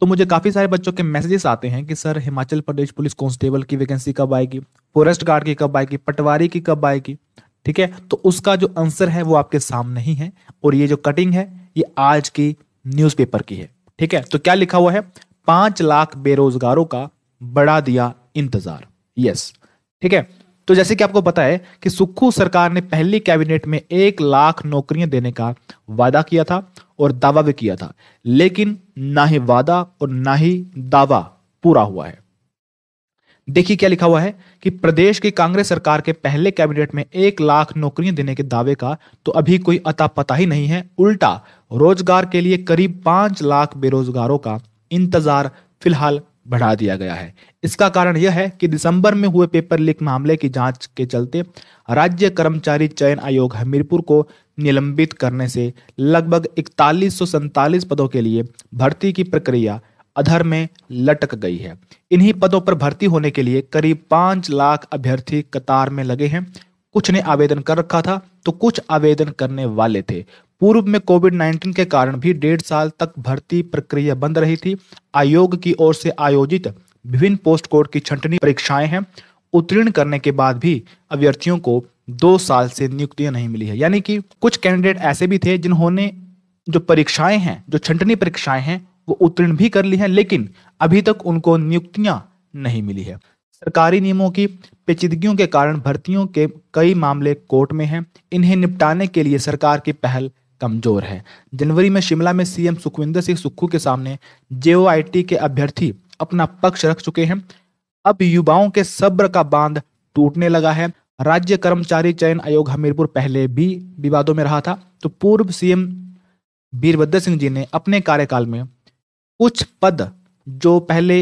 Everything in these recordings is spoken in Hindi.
तो मुझे काफी सारे बच्चों के मैसेजेस आते हैं कि sir Himachal Pradesh police constable की वैकेंसी कब आएगी फॉरेस्ट गार्ड की कब आएगी पटवारी की कब आएगी ठीक है तो उसका जो आंसर है वो आपके सामने ही है और ये जो कटिंग है ये आज की न्यूज की है ठीक है तो क्या लिखा हुआ है पांच लाख बेरोजगारों का बढ़ा दिया इंतजार यस ठीक है तो जैसे कि आपको पता है कि सुक्खू सरकार ने पहली कैबिनेट में एक लाख नौकरियां देने का वादा किया था और दावा भी किया था लेकिन ना ही वादा और ना ही दावा पूरा हुआ है देखिए क्या लिखा हुआ है कि प्रदेश की कांग्रेस सरकार के पहले कैबिनेट में एक लाख नौकरियां देने के दावे का तो अभी कोई अता पता ही नहीं है उल्टा रोजगार के लिए करीब पांच लाख बेरोजगारों का इंतजार फिलहाल बढ़ा दिया गया है इसका कारण यह है कि दिसंबर में हुए पेपर लीक मामले की जांच के चलते राज्य कर्मचारी चयन आयोग हमीरपुर को निलंबित करने से लगभग इकतालीस पदों के लिए भर्ती की प्रक्रिया अधर में लटक गई है इन्हीं पदों पर भर्ती होने के लिए करीब पांच लाख अभ्यर्थी कतार में लगे हैं कुछ ने आवेदन कर रखा था तो कुछ आवेदन करने वाले थे पूर्व में कोविड 19 के कारण भी डेढ़ साल तक भर्ती प्रक्रिया बंद रही थी आयोग की ओर से आयोजित विभिन्न पोस्ट कोड की छंटनी परीक्षाएं हैं उत्तीर्ण करने के बाद भी अभ्यर्थियों को दो साल से नियुक्तियां नहीं मिली है यानी कि कुछ कैंडिडेट ऐसे भी थे जिन्होंने जो परीक्षाएं हैं जो छंटनी परीक्षाएं हैं वो उत्तीर्ण भी कर ली हैं लेकिन अभी तक उनको नियुक्तियां नहीं मिली है सरकारी नियमों की पेचीदगियों के कारण भर्तियों के कई मामले कोर्ट में हैं इन्हें निपटाने के लिए सरकार की पहल कमजोर है जनवरी में शिमला में सीएम सुखविंदर सिंह सुक्खू के सामने जे के अभ्यर्थी अपना पक्ष रख चुके हैं अब युवाओं के सब्र का बांध टूटने लगा है राज्य कर्मचारी चयन आयोग हमीरपुर पहले भी विवादों में रहा था तो पूर्व सीएम वीरभद्र सिंह जी ने अपने कार्यकाल में कुछ पद जो पहले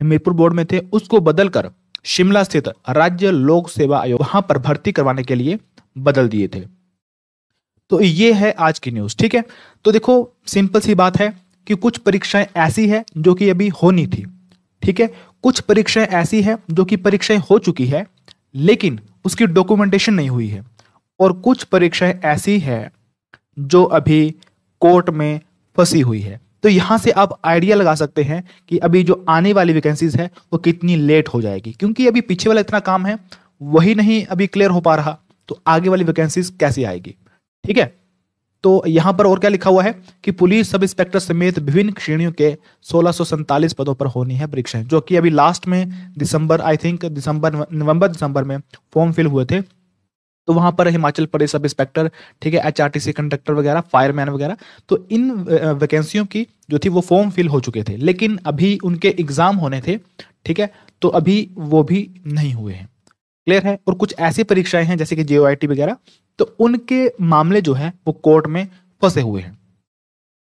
हमीरपुर बोर्ड में थे उसको बदलकर शिमला स्थित राज्य लोक सेवा आयोग वहां पर भर्ती करवाने के लिए बदल दिए थे तो ये है आज की न्यूज़ ठीक है तो देखो सिंपल सी बात है कि कुछ परीक्षाएं ऐसी है जो कि अभी होनी थी ठीक है कुछ परीक्षाएं ऐसी है जो कि परीक्षाएं हो चुकी है लेकिन उसकी डॉक्यूमेंटेशन नहीं हुई है और कुछ परीक्षाएं ऐसी है जो अभी कोर्ट में फंसी हुई है तो यहाँ से आप आइडिया लगा सकते हैं कि अभी जो आने वाली वैकेंसीज है वो कितनी लेट हो जाएगी क्योंकि अभी पीछे वाला इतना काम है वही नहीं अभी क्लियर हो पा रहा तो आगे वाली वैकेंसीज कैसी आएगी ठीक है तो यहां पर और क्या लिखा हुआ है कि पुलिस सब इंस्पेक्टर समेत विभिन्न श्रेणियों के सोलह पदों पर होनी है परीक्षाएं जो कि अभी लास्ट में दिसंबर आई थिंक दिसंबर नवंबर दिसंबर में फॉर्म फिल हुए थे तो वहां पर हिमाचल प्रदेश सब इंस्पेक्टर ठीक है H R T C conductor वगैरह फायरमैन वगैरह तो इन वैकेंसियों की जो थी वो फॉर्म फिल हो चुके थे लेकिन अभी उनके एग्जाम होने थे ठीक है तो अभी वो भी नहीं हुए हैं क्लियर है और कुछ ऐसी परीक्षाएं हैं जैसे कि जे वगैरह तो उनके मामले जो है वो कोर्ट में फंसे हुए हैं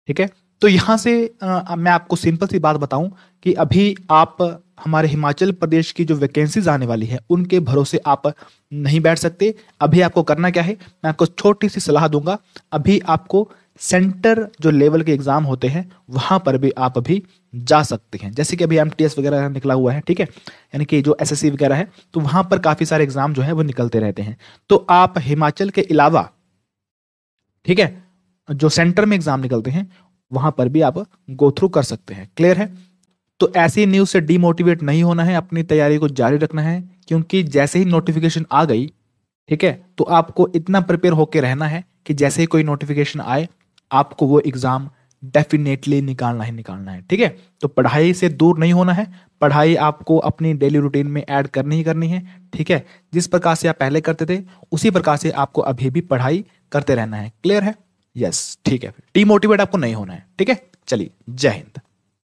ठीक है तो यहां से आ, मैं आपको सिंपल सी बात बताऊं कि अभी आप हमारे हिमाचल प्रदेश की जो वैकेंसीज आने वाली है उनके भरोसे आप नहीं बैठ सकते अभी आपको करना क्या है मैं आपको छोटी सी सलाह दूंगा अभी आपको सेंटर जो लेवल के एग्जाम होते हैं वहां पर भी आप अभी जा सकते हैं जैसे कि अभी एम वगैरह निकला हुआ है ठीक है यानी कि जो एस वगैरह है तो वहां पर काफी सारे एग्जाम जो है वो निकलते रहते हैं तो आप हिमाचल के अलावा ठीक है जो सेंटर में एग्जाम निकलते हैं वहां पर भी आप गो थ्रू कर सकते हैं क्लियर है तो ऐसी न्यूज से डीमोटिवेट नहीं होना है अपनी तैयारी को जारी रखना है क्योंकि जैसे ही नोटिफिकेशन आ गई ठीक है तो आपको इतना प्रिपेयर होकर रहना है कि जैसे ही कोई नोटिफिकेशन आए आपको वो एग्जाम डेफिनेटली निकालना ही निकालना है ठीक है तो पढ़ाई से दूर नहीं होना है पढ़ाई आपको अपनी डेली रूटीन में ऐड करनी ही करनी है ठीक है जिस प्रकार से आप पहले करते थे उसी प्रकार से आपको अभी भी पढ़ाई करते रहना है क्लियर है यस ठीक है डीमोटिवेट आपको नहीं होना है ठीक है चलिए जय हिंद